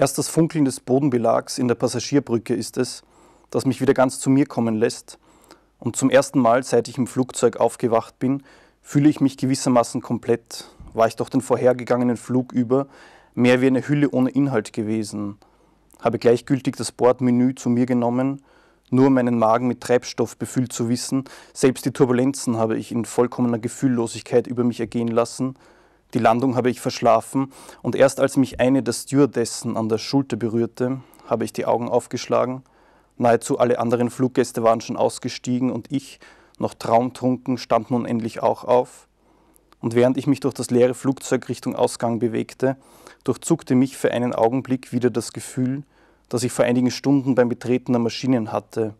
Erst das Funkeln des Bodenbelags in der Passagierbrücke ist es, das mich wieder ganz zu mir kommen lässt. Und zum ersten Mal, seit ich im Flugzeug aufgewacht bin, fühle ich mich gewissermaßen komplett, war ich doch den vorhergegangenen Flug über mehr wie eine Hülle ohne Inhalt gewesen, habe gleichgültig das Bordmenü zu mir genommen, nur meinen Magen mit Treibstoff befüllt zu wissen, selbst die Turbulenzen habe ich in vollkommener Gefühllosigkeit über mich ergehen lassen die Landung habe ich verschlafen und erst als mich eine der Stewardessen an der Schulter berührte, habe ich die Augen aufgeschlagen. Nahezu alle anderen Fluggäste waren schon ausgestiegen und ich, noch traumtrunken, stand nun endlich auch auf. Und während ich mich durch das leere Flugzeug Richtung Ausgang bewegte, durchzuckte mich für einen Augenblick wieder das Gefühl, das ich vor einigen Stunden beim Betreten der Maschinen hatte.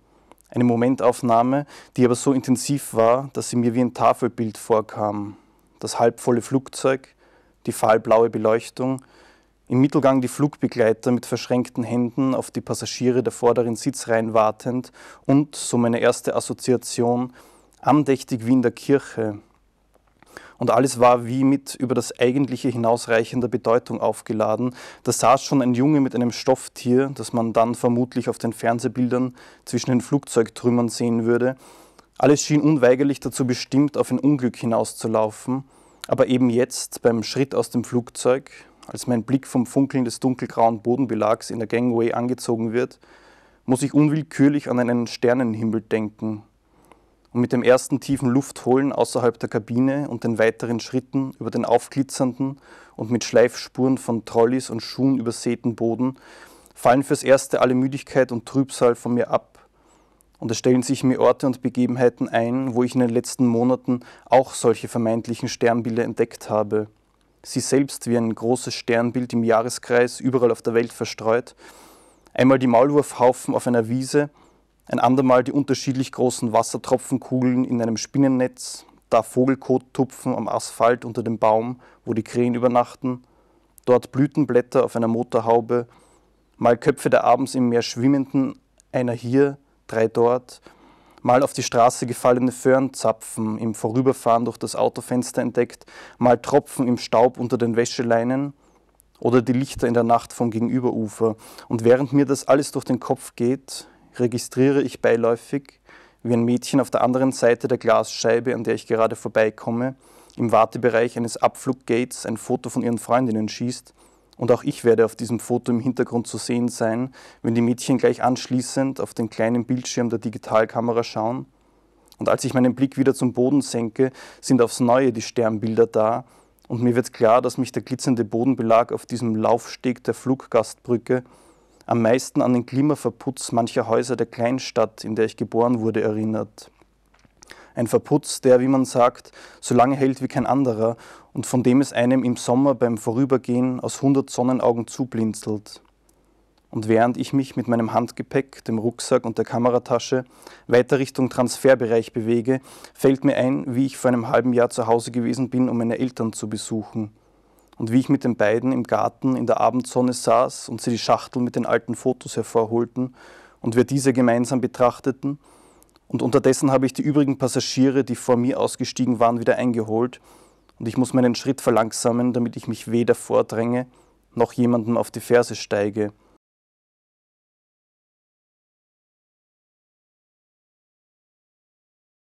Eine Momentaufnahme, die aber so intensiv war, dass sie mir wie ein Tafelbild vorkam das halbvolle Flugzeug, die fahlblaue Beleuchtung, im Mittelgang die Flugbegleiter mit verschränkten Händen auf die Passagiere der vorderen Sitzreihen wartend und, so meine erste Assoziation, andächtig wie in der Kirche. Und alles war wie mit über das Eigentliche hinausreichender Bedeutung aufgeladen. Da saß schon ein Junge mit einem Stofftier, das man dann vermutlich auf den Fernsehbildern zwischen den Flugzeugtrümmern sehen würde, alles schien unweigerlich dazu bestimmt, auf ein Unglück hinauszulaufen, aber eben jetzt, beim Schritt aus dem Flugzeug, als mein Blick vom Funkeln des dunkelgrauen Bodenbelags in der Gangway angezogen wird, muss ich unwillkürlich an einen Sternenhimmel denken und mit dem ersten tiefen Luftholen außerhalb der Kabine und den weiteren Schritten über den aufglitzernden und mit Schleifspuren von Trolleys und Schuhen übersäten Boden fallen fürs Erste alle Müdigkeit und Trübsal von mir ab und es stellen sich mir Orte und Begebenheiten ein, wo ich in den letzten Monaten auch solche vermeintlichen Sternbilder entdeckt habe. Sie selbst wie ein großes Sternbild im Jahreskreis überall auf der Welt verstreut. Einmal die Maulwurfhaufen auf einer Wiese, ein andermal die unterschiedlich großen Wassertropfenkugeln in einem Spinnennetz, da Vogelkottupfen am Asphalt unter dem Baum, wo die Krähen übernachten, dort Blütenblätter auf einer Motorhaube, mal Köpfe der abends im Meer schwimmenden, einer hier, drei dort, mal auf die Straße gefallene Föhrenzapfen im Vorüberfahren durch das Autofenster entdeckt, mal Tropfen im Staub unter den Wäscheleinen oder die Lichter in der Nacht vom Gegenüberufer. Und während mir das alles durch den Kopf geht, registriere ich beiläufig, wie ein Mädchen auf der anderen Seite der Glasscheibe, an der ich gerade vorbeikomme, im Wartebereich eines Abfluggates ein Foto von ihren Freundinnen schießt und auch ich werde auf diesem Foto im Hintergrund zu sehen sein, wenn die Mädchen gleich anschließend auf den kleinen Bildschirm der Digitalkamera schauen. Und als ich meinen Blick wieder zum Boden senke, sind aufs Neue die Sternbilder da. Und mir wird klar, dass mich der glitzernde Bodenbelag auf diesem Laufsteg der Fluggastbrücke am meisten an den Klimaverputz mancher Häuser der Kleinstadt, in der ich geboren wurde, erinnert. Ein Verputz, der, wie man sagt, so lange hält wie kein anderer und von dem es einem im Sommer beim Vorübergehen aus hundert Sonnenaugen zublinzelt. Und während ich mich mit meinem Handgepäck, dem Rucksack und der Kameratasche weiter Richtung Transferbereich bewege, fällt mir ein, wie ich vor einem halben Jahr zu Hause gewesen bin, um meine Eltern zu besuchen. Und wie ich mit den beiden im Garten in der Abendsonne saß und sie die Schachtel mit den alten Fotos hervorholten und wir diese gemeinsam betrachteten und unterdessen habe ich die übrigen Passagiere, die vor mir ausgestiegen waren, wieder eingeholt. Und ich muss meinen Schritt verlangsamen, damit ich mich weder vordränge, noch jemandem auf die Ferse steige.